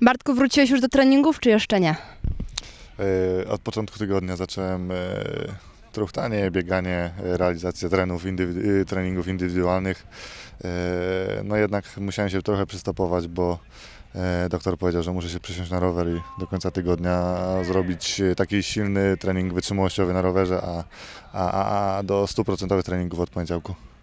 Bartku, wróciłeś już do treningów, czy jeszcze nie? E, od początku tygodnia zacząłem e, truchtanie, bieganie, e, realizację trenów, treningów indywidualnych. no jednak musiałem się trochę przystopować, bo doktor powiedział, że muszę się przysiąść na rower i do końca tygodnia zrobić taki silny trening wytrzymałościowy na rowerze, a, a, a do 100% treningów od poniedziałku.